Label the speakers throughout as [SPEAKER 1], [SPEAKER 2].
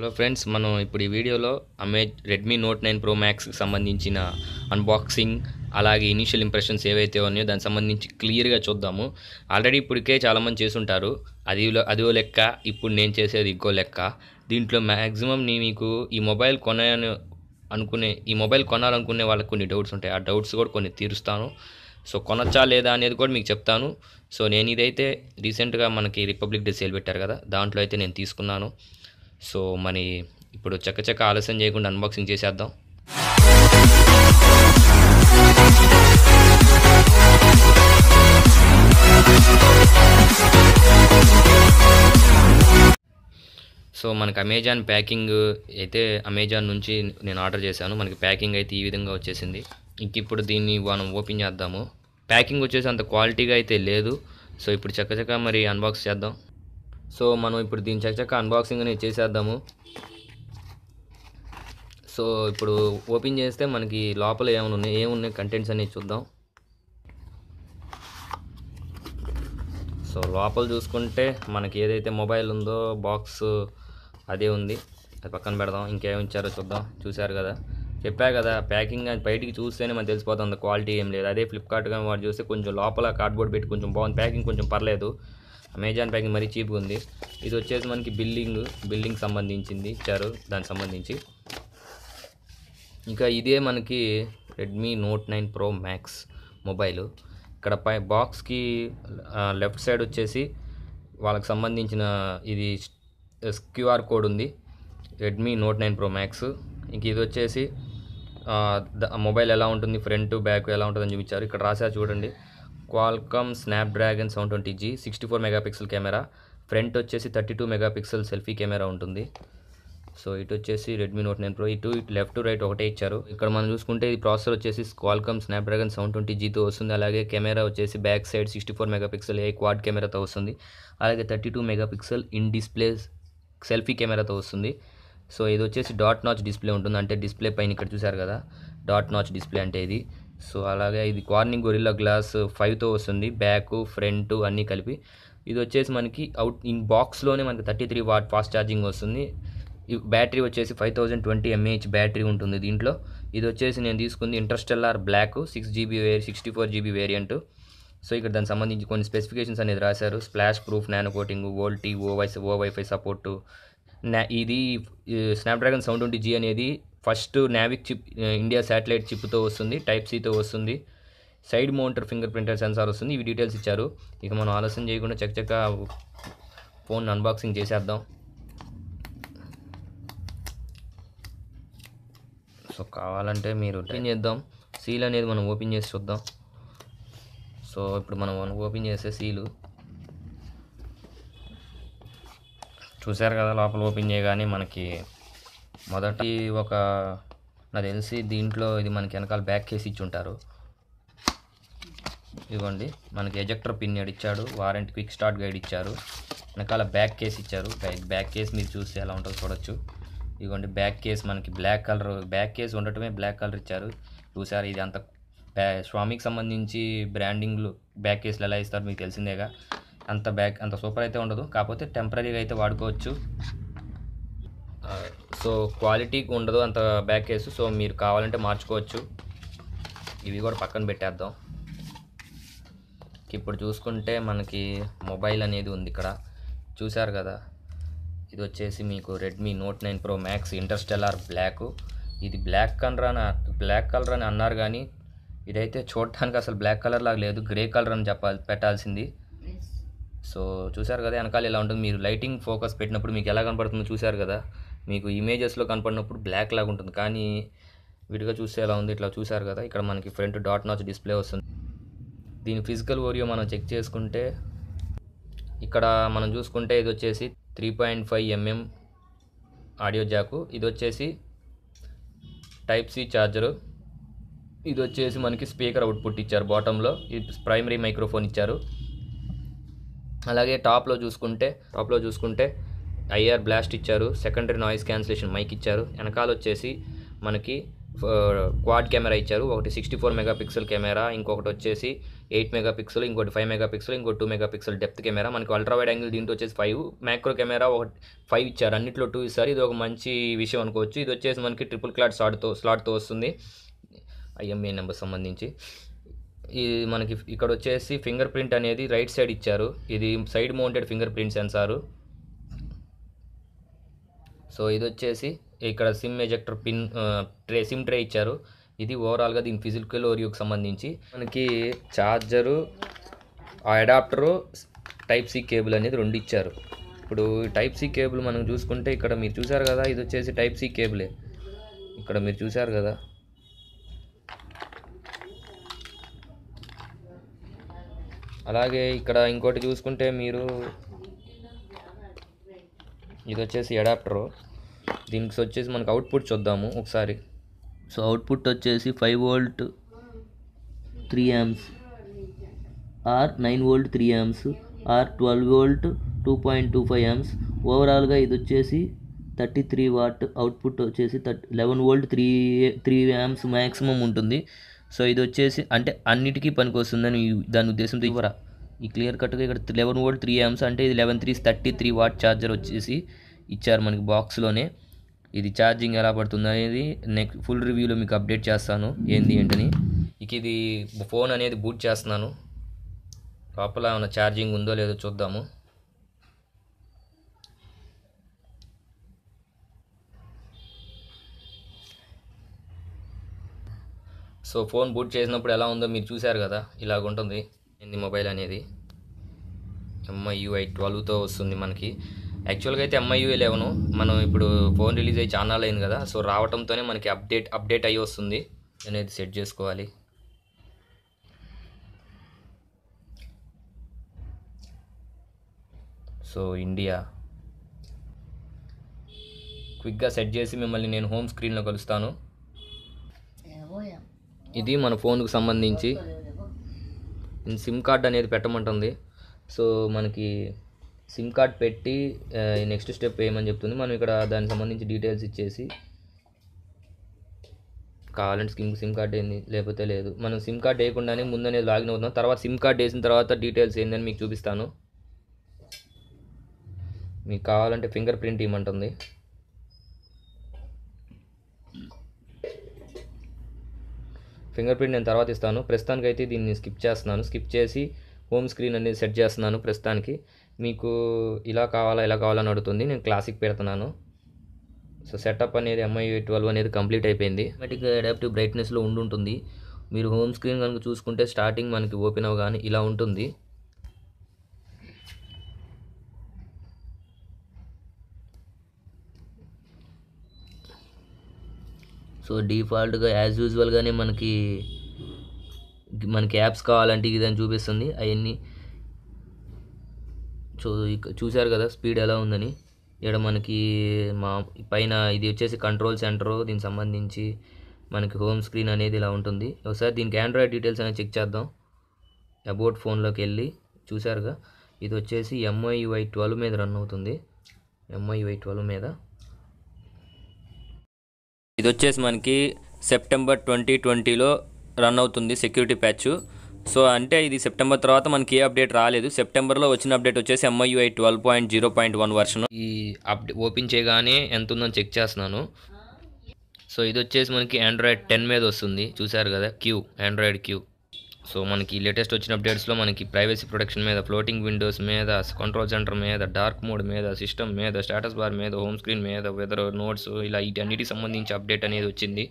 [SPEAKER 1] hello friends మనం ఇప్పుడు ఈ వీడియోలో అమే రెడ్మీ నోట్ నైన్ ప్రో మ్యాక్స్కి సంబంధించిన అన్బాక్సింగ్ అలాగే ఇనీషియల్ ఇంప్రెషన్స్ ఏవైతే ఉన్నాయో దానికి సంబంధించి క్లియర్గా చూద్దాము ఆల్రెడీ ఇప్పటికే చాలామంది చేసుంటారు అది అదివో లెక్క ఇప్పుడు నేను చేసేది ఇంకో లెక్క దీంట్లో మ్యాక్సిమం నేను మీకు ఈ మొబైల్ కొనని అనుకునే ఈ మొబైల్ కొనాలనుకునే వాళ్ళకి కొన్ని డౌట్స్ ఉంటాయి ఆ డౌట్స్ కూడా కొన్ని తీరుస్తాను సో కొనొచ్చా లేదా అనేది కూడా మీకు చెప్తాను సో నేను ఇదైతే రీసెంట్గా మనకి రిపబ్లిక్ డే సేల్ పెట్టారు కదా దాంట్లో అయితే నేను తీసుకున్నాను సో మరి ఇప్పుడు చక్క చక్క ఆలస్యం చేయకుండా అన్బాక్సింగ్ చేసేద్దాం సో మనకు అమెజాన్ ప్యాకింగ్ అయితే అమెజాన్ నుంచి నేను ఆర్డర్ చేశాను మనకి ప్యాకింగ్ అయితే ఈ విధంగా వచ్చేసింది ఇంక ఇప్పుడు దీన్ని మనం ఓపెన్ చేద్దాము ప్యాకింగ్ వచ్చేసి అంత క్వాలిటీగా అయితే లేదు సో ఇప్పుడు చక్కచక్క మరి అన్బాక్స్ చేద్దాం సో మనం ఇప్పుడు దీని చక్కచక్క అన్బాక్సింగ్ అనేది చేసేద్దాము సో ఇప్పుడు ఓపెన్ చేస్తే మనకి లోపల ఏమైనా ఉన్నాయి ఏమున్నాయి కంటెంట్స్ అనేవి చూద్దాం సో లోపల చూసుకుంటే మనకి ఏదైతే మొబైల్ ఉందో బాక్స్ అదే ఉంది అది పక్కన పెడదాం ఇంకేమి ఇచ్చారో చూద్దాం చూశారు కదా చెప్పా కదా ప్యాకింగ్ బయటికి చూస్తేనే మనకు తెలిసిపోతుంది క్వాలిటీ ఏం లేదు అదే ఫ్లిప్కార్ట్ కానీ వాడు చూస్తే కొంచెం లోపల కార్డ్బోర్డ్ పెట్టి కొంచెం బాగుంది ప్యాకింగ్ కొంచెం పర్లేదు అమెజాన్ ప్యాకింగ్ మరీ చీప్గా ఉంది ఇది వచ్చేసి మనకి బిల్డింగ్ బిల్డింగ్ సంబంధించింది ఇచ్చారు దానికి సంబంధించి ఇంకా ఇదే మనకి Redmi Note nine pro Max mobile ఇక్కడ పై బాక్స్కి లెఫ్ట్ సైడ్ వచ్చేసి వాళ్ళకి సంబంధించిన ఇది క్యూఆర్ కోడ్ ఉంది Redmi Note nine pro Max ఇంక ఇది వచ్చేసి మొబైల్ ఎలా ఉంటుంది ఫ్రంట్ బ్యాక్ ఎలా ఉంటుందని చూపించారు ఇక్కడ రాశారు చూడండి Qualcomm Snapdragon seven twenty G sixty four megapixel camera front వచ్చేసి thirty two megapixel selfie camera ఉంటుంది సో ఇటు వచ్చేసి రెడ్మీ నోట్ నైన్ ప్రో ఇటు ఇటు లెఫ్ట్ రైట్ ఒకటే ఇచ్చారు ఇక్కడ మనం చూసుకుంటే ఈ ప్రాసెసర్ వచ్చేసి క్వాల్కమ్ స్నాప్డ్రాగన్ సెవెన్ ట్వంటీ జీతో వస్తుంది అలాగే కెమెరా వచ్చేసి back side sixty four megapixel a quad కెమెరాతో వస్తుంది అలాగే thirty two megapixel in display selfie కెమెరాతో వస్తుంది సో ఇది వచ్చేసి డాట్ నాచ్ డిస్ప్లే ఉంటుంది అంటే డిస్ప్లే పైన ఇక్కడ చూసారు కదా డాట్ నాచ్ డిస్ప్లే అంటే ఇది సో అలాగే ఇది కార్నింగ్ గొరిల్లా గ్లాస్ ఫైవ్తో వస్తుంది బ్యాక్ ఫ్రంట్ అన్నీ కలిపి ఇది వచ్చేసి మనకి అవుట్ ఇన్ బాక్స్లోనే మనకి thirty three watt fast charging వస్తుంది బ్యాటరీ వచ్చేసి five thousand twenty mAh battery ఉంటుంది దీంట్లో ఇది వచ్చేసి నేను తీసుకుంది ఇంటర్స్టెల్లార్ బ్లాక్ సిక్స్ జీబీ వేరి sixty four GB variant so ఇక్కడ దానికి సంబంధించి కొన్ని స్పెసిఫికేషన్స్ అనేది రాశారు splash proof nano coating VoLTE ఓవైస్ ఓవైఫై సపోర్టు ఇది స్నాప్డ్రాగన్ సెవెన్ ట్వంటీ జీ అనేది first NavIC chip India satellite చిప్తో వస్తుంది టైప్ సితో వస్తుంది side mounter finger printer sensor వస్తుంది ఇవి డీటెయిల్స్ ఇచ్చారు ఇక మనం ఆలస్యం చేయకుండా చక్కచక్క ఫోన్ అన్బాక్సింగ్ చేసేద్దాం సో కావాలంటే మీరు ఓపెన్ చేద్దాం సీల్ అనేది మనం ఓపెన్ చేసి చూద్దాం సో ఇప్పుడు మనం ఓపెన్ చేసే సీలు చూసారు కదా లోపల ఓపెన్ చేయగానే మనకి మొదటి ఒక నాకు తెలిసి దీంట్లో ఇది మనకి వెనకాల బ్యాక్ కేసి ఇచ్చి ఉంటారు ఇవ్వండి మనకి ఎజెక్టర్ పిన్ ఇచ్చాడు వారెంట్ క్విక్ స్టార్ట్ గైడ్ ఇచ్చారు వెనకాల బ్యాక్ కేస్ ఇచ్చారు బ్యాక్ కేస్ మీరు చూస్తే ఎలా ఉంటుందో చూడొచ్చు ఇదిగోండి బ్యాక్ కేస్ మనకి బ్లాక్ కలర్ బ్యాక్ కేస్ ఉండటమే బ్లాక్ కలర్ ఇచ్చారు చూసారు ఇది అంత స్వామికి సంబంధించి బ్రాండింగ్లు బ్యాక్ కేసులు ఎలా ఇస్తారు మీకు తెలిసిందేగా అంత బ్యాక్ అంత సూపర్ అయితే ఉండదు కాకపోతే టెంపరీగా అయితే వాడుకోవచ్చు సో క్వాలిటీ ఉండదు అంత బ్యాక్ కేసు సో మీరు కావాలంటే మార్చుకోవచ్చు ఇవి కూడా పక్కన పెట్టేద్దాం ఇప్పుడు చూసుకుంటే మనకి మొబైల్ అనేది ఉంది ఇక్కడ చూశారు కదా ఇది వచ్చేసి మీకు Redmi Note nine pro Max Interstellar Black ఇది బ్లాక్ కలర్ అని బ్లాక్ కలర్ అని అన్నారు కానీ ఇదైతే చూడటానికి అసలు బ్లాక్ కలర్ లాగా లేదు గ్రే కలర్ అని చెప్పాలి పెట్టాల్సింది సో చూశారు కదా వెనకాల ఇలా ఉంటుంది మీరు లైటింగ్ ఫోకస్ పెట్టినప్పుడు మీకు ఎలా కనపడుతుందో చూశారు కదా మీకు ఇమేజెస్లో కనపడినప్పుడు బ్లాక్ లాగా ఉంటుంది కానీ విడిగా చూస్తే ఎలా ఉంది ఇట్లా చూసారు కదా ఇక్కడ మనకి ఫ్రంట్ డాట్ నాచ్ డిస్ప్లే వస్తుంది దీని ఫిజికల్ ఓరియో మనం చెక్ చేసుకుంటే ఇక్కడ మనం చూసుకుంటే ఇది వచ్చేసి three point five mm audio jack ఇది వచ్చేసి టైప్ సి ఛార్జరు ఇది వచ్చేసి మనకి స్పీకర్ అవుట్పుట్ ఇచ్చారు బాటంలో ఇది ప్రైమరీ మైక్రోఫోన్ ఇచ్చారు అలాగే టాప్లో చూసుకుంటే టాప్లో చూసుకుంటే ఐఆర్ బ్లాస్ట్ ఇచ్చారు సెకండరీ నాయిస్ క్యాన్సిలేషన్ మైక్ ఇచ్చారు వెనకాల వచ్చేసి మనకి క్వాడ్ కెమెరా ఇచ్చారు ఒకటి సిక్స్టీ ఫోర్ మెగాపిక్సెల్ కెమెరా ఇంకొకటి వచ్చేసి ఎయిట్ మెగాపిక్సెల్ ఇంకోటి ఫైవ్ మెగాపిక్సెల్ ఇంకో టూ మెగాపిక్సెల్ డెప్త్ కెమెరా మనకి అల్ట్రా వైడ్ యాంగిల్ దీంట్లో వచ్చేసి ఫైవ్ మ్యాక్రో కెమెరా ఒక ఫైవ్ ఇచ్చారు అన్నింటిలో టూ ఇస్తారు ఇది ఒక మంచి విషయం అనుకోవచ్చు ఇది వచ్చేసి మనకి ట్రిపుల్ క్లాట్ స్లాట్తో స్లాట్తో వస్తుంది ఐఎంఏ నెంబర్ సంబంధించి ఈ మనకి ఇక్కడ వచ్చేసి ఫింగర్ ప్రింట్ అనేది రైట్ సైడ్ ఇచ్చారు ఇది side mounted finger print sensor so ఇది వచ్చేసి ఇక్కడ SIM ejector pin tray SIM tray ఇచ్చారు ఇది ఓవరాల్గా దీని ఫిజికల్ ఓరియోకి సంబంధించి మనకి charger adapter type C cable అనేది రెండు ఇచ్చారు ఇప్పుడు టైప్ సి కేబుల్ మనం చూసుకుంటే ఇక్కడ మీరు చూసారు కదా ఇది వచ్చేసి టైప్ సి కేబులే ఇక్కడ మీరు చూసారు కదా అలాగే ఇక్కడ ఇంకోటి చూసుకుంటే మీరు ఇది వచ్చేసి అడాప్టరు దీనికి వచ్చేసి మనకు అవుట్పుట్ చూద్దాము ఒకసారి సో అవుట్పుట్ వచ్చేసి five volt three amps or nine volt three amps or twelve volt two point two five amps ఓవరాల్గా ఇది వచ్చేసి థర్టీ త్రీ వాట్ అవుట్పుట్ వచ్చేసి థర్ట్ eleven volt three three amps maximum ఉంటుంది సో ఇది వచ్చేసి అంటే అన్నిటికీ పనికి వస్తుందని దాని ఉద్దేశంతో ఇవ్వరా ఈ క్లియర్ కట్గా ఇక్కడ లెవెన్ వోల్ట్ త్రీ ఎమ్స్ అంటే ఇది eleven three thirty three watt charger వచ్చేసి ఇచ్చారు మనకి బాక్స్లోనే ఇది ఛార్జింగ్ ఎలా పడుతుంది అనేది నెక్స్ట్ ఫుల్ రివ్యూలో మీకు అప్డేట్ చేస్తాను ఏంది ఏంటని ఇక ఇది ఫోన్ అనేది బూట్ చేస్తున్నాను లోపల ఏమైనా ఛార్జింగ్ ఉందో లేదో చూద్దాము సో ఫోన్ బూట్ చేసినప్పుడు ఎలా ఉందో మీరు చూశారు కదా ఇలాగ ఉంటుంది వచ్చింది మొబైల్ అనేది ఎంఐయుఐ ట్వెల్వ్తో వస్తుంది మనకి యాక్చువల్గా అయితే ఎంఐయుఐ లెవెన్ మనం ఇప్పుడు ఫోన్ రిలీజ్ అయ్యి ఛానల్ అయింది కదా సో రావడంతోనే మనకి అప్డేట్ అప్డేట్ అయ్యి వస్తుంది అనేది సెట్ చేసుకోవాలి సో ఇండియా క్విక్గా సెట్ చేసి మిమ్మల్ని నేను హోమ్ స్క్రీన్లో కలుస్తాను ఇది మన ఫోన్కు సంబంధించి సిమ్ కార్డ్ అనేది పెట్టమంటుంది సో మనకి సిమ్ కార్డ్ పెట్టి నెక్స్ట్ స్టెప్ వేయమని చెప్తుంది మనం ఇక్కడ దానికి సంబంధించి డీటెయిల్స్ ఇచ్చేసి కావాలంటే స్కిమ్ సిమ్ కార్డ్ ఏంది లేకపోతే లేదు మనం సిమ్ కార్డ్ వేయకుండానే ముందనే లాగిన్ అవుతున్నాం తర్వాత సిమ్ కార్డ్ వేసిన తర్వాత డీటెయిల్స్ ఏందని మీకు చూపిస్తాను మీకు కావాలంటే ఫింగర్ ప్రింట్ ఇవ్వమంటుంది ఫింగర్ ప్రింట్ నేను తర్వాత ఇస్తాను ప్రస్తుతానికి అయితే దీన్ని స్కిప్ చేస్తున్నాను స్కిప్ చేసి హోమ్ స్క్రీన్ అనేది సెట్ చేస్తున్నాను ప్రస్తుతానికి మీకు ఇలా కావాలా ఇలా కావాలని అడుగుతుంది నేను క్లాసిక్ పెడుతున్నాను సో సెటప్ అనేది ఎంఐ ట్వెల్వ్ అనేది కంప్లీట్ అయిపోయింది ఆటోమేటిక్గా అడాప్టివ్ బ్రైట్నెస్లో ఉండుంటుంది మీరు హోమ్ స్క్రీన్ కనుక చూసుకుంటే స్టార్టింగ్ మనకి ఓపెన్ అవ్వగానే ఇలా ఉంటుంది సో డిఫాల్ట్గా యాజ్ యూజువల్గానే మనకి మనకి యాప్స్ కావాలంటే ఇదని చూపిస్తుంది అవన్నీ చూ చూశారు కదా స్పీడ్ ఎలా ఉందని ఇక్కడ మనకి మా పైన ఇది వచ్చేసి కంట్రోల్ సెంటర్ దీనికి సంబంధించి మనకి హోమ్ స్క్రీన్ అనేది ఇలా ఉంటుంది ఒకసారి దీనికి ఆండ్రాయిడ్ డీటెయిల్స్ అనేది చెక్ చేద్దాం అబౌట్ ఫోన్లోకి వెళ్ళి చూశారుగా ఇది వచ్చేసి ఎంఐయుఐ ట్వెల్వ్ మీద రన్ అవుతుంది ఎంఐయుఐ ట్వెల్వ్ మీద ఇది వచ్చేసి మనకి సెప్టెంబర్ ట్వంటీ ట్వంటీలో రన్ అవుతుంది సెక్యూరిటీ ప్యాచ్ సో అంటే ఇది సెప్టెంబర్ తర్వాత మనకి ఏ అప్డేట్ రాలేదు సెప్టెంబర్లో వచ్చిన అప్డేట్ వచ్చేసి MIUI twelve point zero point one version ఈ అప్డే ఓపెన్ చేయగానే ఎంత ఉందని చెక్ చేస్తున్నాను సో ఇది వచ్చేసి మనకి ఆండ్రాయిడ్ టెన్ మీద వస్తుంది చూసారు కదా క్యూ ఆండ్రాయిడ్ క్యూ సో మనకి లేటెస్ట్ వచ్చిన అప్డేట్స్లో మనకి ప్రైవసీ ప్రొటెక్షన్ మీద ఫ్లోటింగ్ విండోస్ మీద కంట్రోల్ సెంటర్ మీద డార్క్ మోడ్ మీద సిస్టమ్ మీద స్టేటస్ బార్ మీద హోమ్ స్క్రీన్ మీద వెదర్ నోట్స్ ఇలా వీటన్నిటికి సంబంధించి అప్డేట్ అనేది వచ్చింది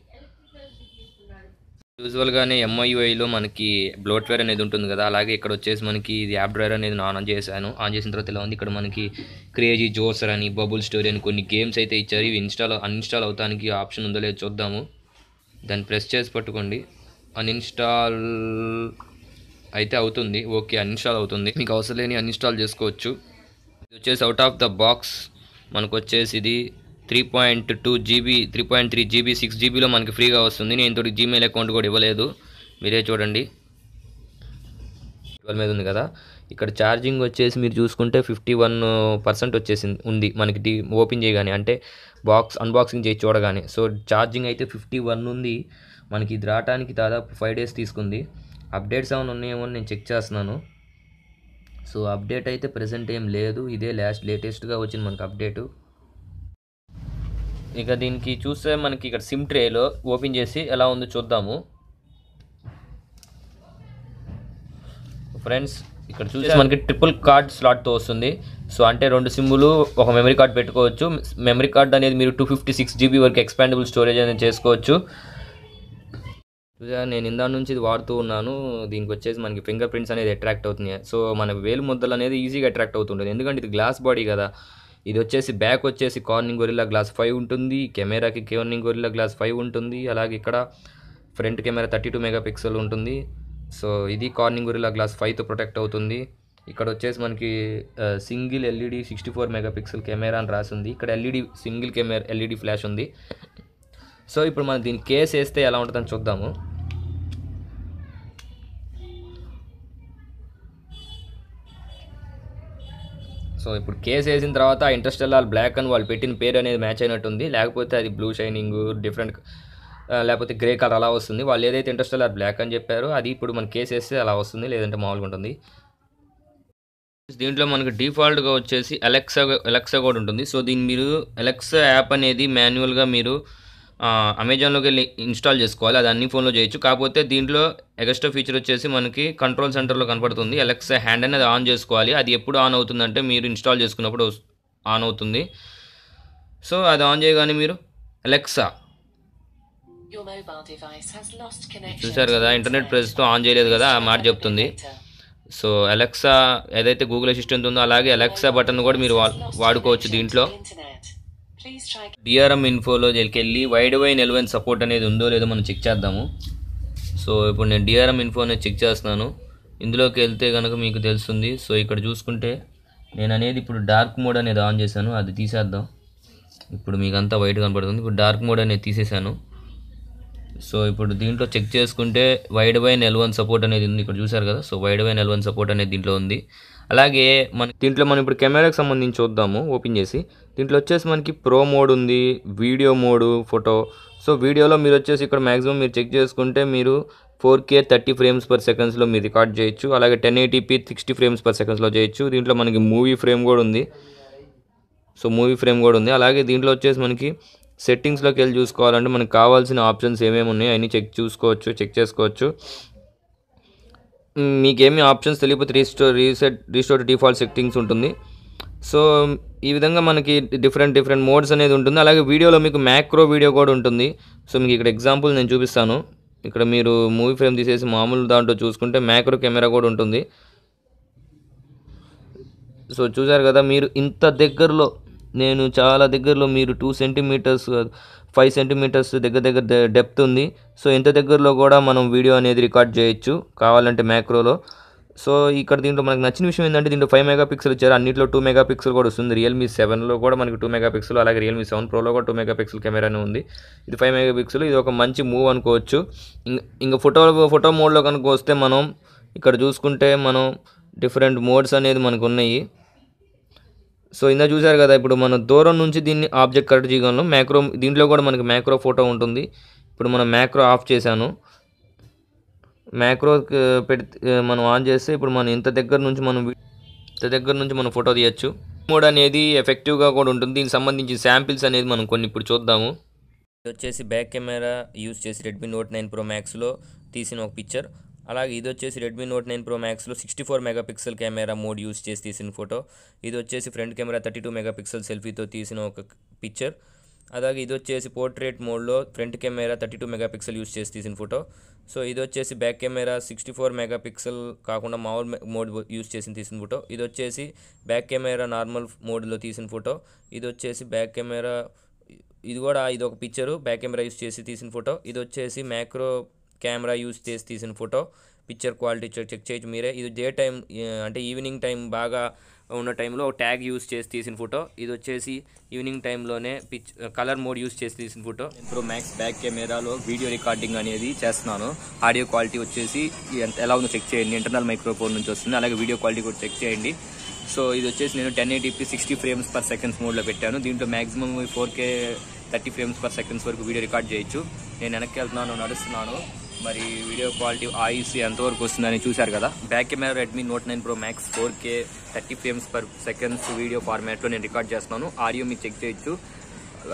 [SPEAKER 1] యూజువల్గానే ఎంఐఐలో మనకి బ్లోట్వేర్ అనేది ఉంటుంది కదా అలాగే ఇక్కడ వచ్చేసి మనకి ఇది యాప్ డ్రైవర్ అనేది నేను ఆన్ చేశాను ఆన్ చేసిన తర్వాత ఇలా ఉంది ఇక్కడ మనకి క్రేజీ జోసర్ అని బబుల్ స్టోరీ అని కొన్ని గేమ్స్ అయితే ఇచ్చారు ఇవి ఇన్స్టాల్ అన్ఇన్స్టాల్ అవుతానికి ఆప్షన్ ఉందో లేదో చూద్దాము దాన్ని ప్రెస్ చేసి పట్టుకోండి అన్ఇన్స్టాల్ అయితే అవుతుంది ఓకే అన్ఇన్స్టాల్ అవుతుంది మీకు అవసరం లేని అన్ఇన్స్టాల్ చేసుకోవచ్చు ఇది వచ్చేసి అవుట్ ఆఫ్ ద బాక్స్ మనకు వచ్చేసి ఇది three point two GB three point three GB six జీబీలో మనకి ఫ్రీగా వస్తుంది నేను ఇంతటి జీమెయిల్ అకౌంట్ కూడా ఇవ్వలేదు మీరే చూడండి ట్వెల్వ్ మీద ఉంది కదా ఇక్కడ ఛార్జింగ్ వచ్చేసి మీరు చూసుకుంటే ఫిఫ్టీ వన్ పర్సెంట్ వచ్చేసింది ఉంది మనకి ఓపెన్ చేయగానే అంటే బాక్స్ అన్బాక్సింగ్ చేసి చూడగానే సో ఛార్జింగ్ అయితే ఫిఫ్టీ వన్ ఉంది మనకి ఇది రావడానికి దాదాపు ఫైవ్ డేస్ తీసుకుంది అప్డేట్స్ ఏమైనా ఉన్నాయేమో నేను చెక్ చేస్తున్నాను సో అప్డేట్ అయితే ప్రజెంట్ ఏం లేదు ఇదే లాస్ట్ లేటెస్ట్గా వచ్చింది మనకు అప్డేటు ఇక దీనికి చూస్తే మనకి ఇక్కడ సిమ్ ట్రేలో ఓపెన్ చేసి ఎలా ఉందో చూద్దాము ఫ్రెండ్స్ ఇక్కడ చూసి మనకి ట్రిపుల్ కార్డ్ స్లాట్తో వస్తుంది సో అంటే రెండు సిమ్ములు ఒక మెమరీ కార్డ్ పెట్టుకోవచ్చు మెమరీ కార్డ్ అనేది మీరు టూ ఫిఫ్టీ సిక్స్ జీబీ వరకు ఎక్స్పాండబుల్ స్టోరేజ్ అనేది చేసుకోవచ్చు చూసా నేను ఇందా నుంచి ఇది వాడుతూ ఉన్నాను దీనికి వచ్చేసి మనకి ఫింగర్ ప్రింట్స్ అనేది అట్రాక్ట్ అవుతున్నాయి సో మన వేలు ముద్దలు అనేది ఈజీగా అట్రాక్ట్ అవుతుంటుంది ఎందుకంటే ఇది గ్లాస్ బాడీ కదా ఇది వచ్చేసి బ్యాక్ వచ్చేసి కార్నింగ్ గొరిల్లా గ్లాస్ ఫైవ్ ఉంటుంది కెమెరాకి కార్నింగ్ గొరిల్లా గ్లాస్ ఫైవ్ ఉంటుంది అలాగే ఇక్కడ front camera thirty two mega pixel ఉంటుంది సో ఇది కార్నింగ్ గొరిల్లా గ్లాస్ ఫైవ్తో ప్రొటెక్ట్ అవుతుంది ఇక్కడ వచ్చేసి మనకి single LED sixty four mega pixel camera అని రాసింది ఇక్కడ LED single camera LED flash ఉంది సో ఇప్పుడు మనం దీని కేస్ వేస్తే ఎలా ఉంటుందని చూద్దాము సో ఇప్పుడు కేసు వేసిన తర్వాత ఇంట్రెస్ట్ వెళ్ళాలి బ్లాక్ అని వాళ్ళు పెట్టిన పేరు అనేది మ్యాచ్ అయినట్టుంది లేకపోతే అది బ్లూ షైనింగ్ డిఫరెంట్ లేకపోతే గ్రే కలర్ అలా వస్తుంది వాళ్ళు ఏదైతే ఇంట్రెస్ట్ వెళ్ళారు బ్లాక్ అని చెప్పారో అది ఇప్పుడు మన కేసు వేస్తే అలా వస్తుంది లేదంటే మామూలుగా ఉంటుంది దీంట్లో మనకు డిఫాల్ట్గా వచ్చేసి ఎలక్సా ఎలక్సా కూడా ఉంటుంది సో దీన్ని మీరు ఎలక్సా యాప్ అనేది మాన్యువల్గా మీరు అమెజాన్లోకి వెళ్ళి ఇన్స్టాల్ చేసుకోవాలి అది అన్ని ఫోన్లో చేయొచ్చు కాకపోతే దీంట్లో ఎక్స్ట్రా ఫీచర్ వచ్చేసి మనకి కంట్రోల్ సెంటర్లో కనపడుతుంది ఎలక్సా హ్యాండ్ అని అది ఆన్ చేసుకోవాలి అది ఎప్పుడు ఆన్ అవుతుందంటే మీరు ఇన్స్టాల్ చేసుకున్నప్పుడు ఆన్ అవుతుంది సో అది ఆన్ చేయగానే మీరు ఎలక్సా చూసారు కదా ఇంటర్నెట్ ప్రెస్తో ఆన్ చేయలేదు కదా ఆ మాట చెప్తుంది సో అలెక్సా ఏదైతే గూగుల్ అసిస్టెంట్ ఉందో అలాగే అలెక్సా బటన్ కూడా మీరు వాడుకోవచ్చు దీంట్లో డిఆర్ఎం ఇన్ఫోలోకి వెళ్ళి వైడ్ వై ఎలవెన్ సపోర్ట్ అనేది ఉందో లేదో మనం చెక్ చేద్దాము సో ఇప్పుడు నేను డిఆర్ఎం ఇన్ఫో అనేది చెక్ చేస్తున్నాను ఇందులోకి వెళ్తే కనుక మీకు తెలుస్తుంది సో ఇక్కడ చూసుకుంటే నేను అనేది ఇప్పుడు డార్క్ మోడ్ అనేది ఆన్ చేశాను అది తీసేద్దాం ఇప్పుడు మీకు అంతా వైట్ కనపడుతుంది ఇప్పుడు డార్క్ మోడ్ అనేది తీసేశాను సో ఇప్పుడు దీంట్లో చెక్ చేసుకుంటే Widevine L one support అనేది ఉంది ఇక్కడ చూసారు కదా so Widevine L one support అనేది దీంట్లో ఉంది అలాగే మన దీంట్లో మనం ఇప్పుడు కెమెరాకి సంబంధించి చూద్దాము ఓపెన్ చేసి దీంట్లో వచ్చేసి మనకి ప్రో మోడ్ ఉంది వీడియో మోడ్ ఫోటో సో వీడియోలో మీరు వచ్చేసి ఇక్కడ మ్యాక్సిమం మీరు చెక్ చేసుకుంటే మీరు four K thirty frames per సెకండ్స్లో మీరు రికార్డ్ చేయొచ్చు అలాగే ten eighty P sixty frames per సెకండ్స్లో చేయొచ్చు దీంట్లో మనకి మూవీ ఫ్రేమ్ కూడా ఉంది సో మూవీ ఫ్రేమ్ కూడా ఉంది అలాగే దీంట్లో వచ్చేసి మనకి సెట్టింగ్స్లోకి వెళ్ళి చూసుకోవాలంటే మనకు కావాల్సిన ఆప్షన్స్ ఏమేమి ఉన్నాయి అన్నీ చెక్ చూసుకోవచ్చు చెక్ చేసుకోవచ్చు మీకేమి ఆప్షన్స్ తెలియకపోతే restore reset restore default settings ఉంటుంది సో ఈ విధంగా మనకి డిఫరెంట్ డిఫరెంట్ మోడ్స్ అనేది ఉంటుంది అలాగే వీడియోలో మీకు మ్యాక్రో వీడియో కూడా ఉంటుంది సో మీకు ఇక్కడ ఎగ్జాంపుల్ నేను చూపిస్తాను ఇక్కడ మీరు మూవీ ఫ్రేమ్ తీసేసి మామూలు దాంట్లో చూసుకుంటే మ్యాక్రో కెమెరా కూడా ఉంటుంది సో చూసారు కదా మీరు ఇంత దగ్గరలో నేను చాలా దగ్గరలో మీరు టూ సెంటీమీటర్స్ ఫైవ్ సెంటీమీటర్స్ దగ్గర దగ్గర డెప్త్ ఉంది సో ఇంత దగ్గరలో కూడా మనం వీడియో అనేది రికార్డ్ చేయొచ్చు కావాలంటే మ్యాక్రోలో సో ఇక్కడ దీంట్లో మనకు నచ్చిన విషయం ఏంటంటే దీంట్లో ఫైవ్ మెగా పిక్సెల్ ఇచ్చారు అన్నింటిలో టూ మెగా పిక్సెల్ కూడా వస్తుంది రియల్మీ సెవెన్లో కూడా మనకి టూ మెగా పిక్సెల్ అలాగే రియల్మీ సెవెన్ ప్రోలో కూడా టూ మెగా పిక్సెల్ కెమెరానే ఉంది ఇది ఫైవ్ మెగా పిక్సెల్ ఇది ఒక మంచి మూవ్ అనుకోవచ్చు ఇంకా ఫోటో ఫోటో మోడ్లో కనుక వస్తే మనం ఇక్కడ చూసుకుంటే మనం డిఫరెంట్ మోడ్స్ అనేది మనకు ఉన్నాయి సో ఇందా చూశారు కదా ఇప్పుడు మనం దూరం నుంచి దీన్ని ఆబ్జెక్ట్ కరెక్ట్ చేయగలను మ్యాక్రో దీంట్లో కూడా మనకి మ్యాక్రో ఫోటో ఉంటుంది ఇప్పుడు మనం మ్యాక్రో ఆఫ్ చేశాను మ్యాక్రో పెడితే మనం ఆన్ చేస్తే ఇప్పుడు మనం ఇంత దగ్గర నుంచి మనం ఇంత దగ్గర నుంచి మనం ఫోటో తీయచ్చు మోడ్ అనేది ఎఫెక్టివ్గా కూడా ఉంటుంది దీనికి సంబంధించి శాంపిల్స్ అనేది మనం కొన్ని ఇప్పుడు చూద్దాము ఇది వచ్చేసి బ్యాక్ కెమెరా యూజ్ చేసి రెడ్మీ నోట్ నైన్ ప్రో మ్యాక్స్లో తీసిన ఒక పిక్చర్ అలాగే ఇది వచ్చేసి రెడ్మీ నోట్ నైన్ ప్రో మ్యాక్స్లో sixty four megapixel camera mode use చేసి తీసిన ఫోటో ఇది వచ్చేసి front camera thirty two megapixel సెల్ఫీతో తీసిన ఒక పిక్చర్ అలాగే ఇది వచ్చేసి పోర్ట్రేట్ మోడ్లో front camera thirty two megapixel use చేసి తీసిన ఫోటో సో ఇది వచ్చేసి back camera sixty four megapixel కాకుండా మామూలు మోడ్ యూస్ చేసి తీసిన ఫోటో ఇది వచ్చేసి బ్యాక్ కెమెరా నార్మల్ మోడ్లో తీసిన ఫోటో ఇది వచ్చేసి బ్యాక్ కెమెరా ఇది కూడా ఇది ఒక పిక్చరు బ్యాక్ కెమెరా యూస్ చేసి తీసిన ఫోటో ఇది వచ్చేసి మ్యాక్రో కెమెరా యూస్ చేసి తీసిన ఫోటో పిక్చర్ క్వాలిటీ చెక్ చేయొచ్చు మీరే ఇది డే టైం అంటే ఈవినింగ్ టైం బాగా ఉన్న టైంలో ఒక ట్యాగ్ యూస్ చేసి తీసిన ఫోటో ఇది వచ్చేసి ఈవినింగ్ టైంలోనే పిచ్ కలర్ మోడ్ యూస్ చేసి తీసిన ఫోటో ఇప్పుడు మ్యాక్స్ బ్యాక్ కెమెరాలో వీడియో రికార్డింగ్ అనేది చేస్తున్నాను ఆడియో క్వాలిటీ వచ్చేసి ఎలా ఉందో చెక్ చేయండి ఇంటర్నల్ మైక్రోఫోన్ నుంచి వస్తుంది అలాగే వీడియో క్వాలిటీ కూడా చెక్ చేయండి సో ఇది వచ్చేసి నేను ten eighty P sixty frames per seconds మోడ్లో పెట్టాను దీంట్లో maximum four K thirty frames per seconds వరకు వీడియో రికార్డ్ చేయొచ్చు నేను వెనక్కి వెళ్తున్నాను నడుస్తున్నాను మరి వీడియో క్వాలిటీ ఆయిస్ ఎంతవరకు వస్తుందని చూశారు కదా back camera Redmi Note nine pro max four K thirty frames per seconds video ఫార్మాట్లో నేను రికార్డ్ చేస్తున్నాను ఆడియో మీకు చెక్ చేయొచ్చు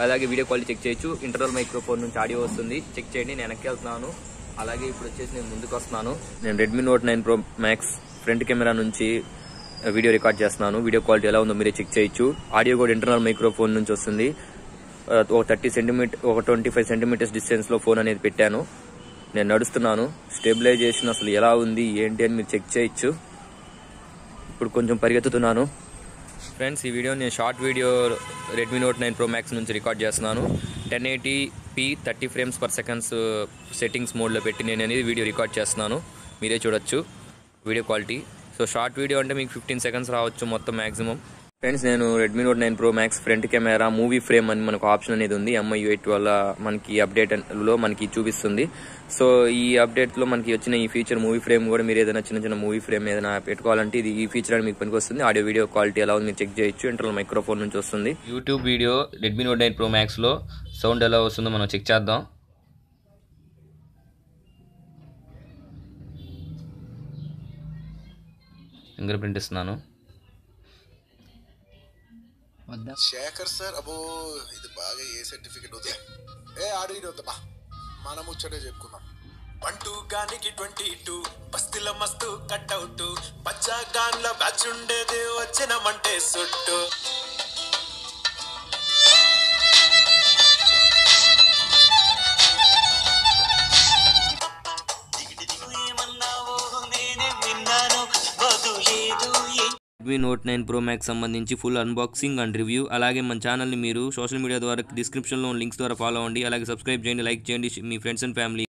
[SPEAKER 1] అలాగే వీడియో క్వాలిటీ చెక్ చేయొచ్చు ఇంటర్నల్ మైక్రోఫోన్ నుంచి ఆడియో వస్తుంది చెక్ చేయండి నేను వెనక్కి వెళ్తున్నాను అలాగే ఇప్పుడు వచ్చేసి నేను ముందుకు వస్తున్నాను నేను Redmi Note nine pro max front camera నుంచి వీడియో రికార్డ్ చేస్తున్నాను వీడియో క్వాలిటీ ఎలా ఉందో మీరే చెక్ చేయొచ్చు ఆడియో కూడా ఇంటర్నల్ మైక్రోఫోన్ నుంచి వస్తుంది ఒక థర్టీ సెంటీమీటర్ ఒక ట్వంటీ ఫైవ్ సెంటీమీటర్స్ డిస్టెన్స్లో ఫోన్ అనేది పెట్టాను నేను నడుస్తున్నాను స్టెబిలైజేషన్ అసలు ఎలా ఉంది ఏంటి అని మీరు చెక్ చేయొచ్చు ఇప్పుడు కొంచెం పరిగెత్తుతున్నాను ఫ్రెండ్స్ ఈ వీడియో నేను short video Redmi Note nine pro max నుంచి రికార్డ్ చేస్తున్నాను ten eighty P thirty frames per seconds settings uh, మోడ్లో పెట్టి నేను అనేది వీడియో రికార్డ్ చేస్తున్నాను మీరే చూడొచ్చు video quality so short video అంటే మీకు ఫిఫ్టీన్ సెకండ్స్ రావచ్చు మొత్తం మ్యాక్సిమం ఫ్రెండ్స్ నేను Redmi Note nine pro max front camera movie frame అని మనకు ఆప్షన్ అనేది ఉంది ఎంఐ ఎయిట్ వల్ల మనకి అప్డేట్ లో మనకి చూపిస్తుంది సో ఈ అప్డేట్లో మనకి వచ్చిన ఈ ఫీచర్ మూవీ ఫ్రేమ్ కూడా మీరు ఏదైనా చిన్న చిన్న మూవీ ఫ్రేమ్ ఏదైనా పెట్టుకోవాలంటే ఇది ఈ ఫీచర్ అని మీకు పనికి వస్తుంది ఆడియో వీడియో క్వాలిటీ ఎలా ఉంది మీరు చెక్ చేయొచ్చు ఇంటర్నల్ మైక్రోఫోన్ నుంచి వస్తుంది YouTube video Redmi Note nine pro మ్యాక్స్లో సౌండ్ ఎలా వస్తుందో మనం చెక్ చేద్దాం ఫింగర్ ప్రింట్ ఇస్తున్నాను వద్దా శేఖర్ సార్ అబ్బో ఇది బాగా ఏ సర్టిఫికెట్ వద్దా ఏ ఆడిని వద్దమ్మా మనం ముచ్చటే చెప్పుకున్నాం వన్ టూ గానికి ట్వంటీ టూ బస్తీల మస్తు కట్అవుట్ బచ్చా గాన్ల బ్యాచ్ ఉండేది వచ్చినమంటే సుట్టు Redmi Note nine pro max సంబంధించి ఫుల్ అన్బాక్సింగ్ అండ్ రివ్యూ అలాగే మన ఛానల్ని మీరు సోషల్ మీడియా ద్వారా డిస్క్రిప్షన్లో లింక్స్ ద్వారా ఫాలో అవ్వండి అలాగే సబ్స్క్రైబ్ చేయండి లైక్ చేయండి మీ ఫ్రెండ్స్ అండ్ ఫ్యామిలీ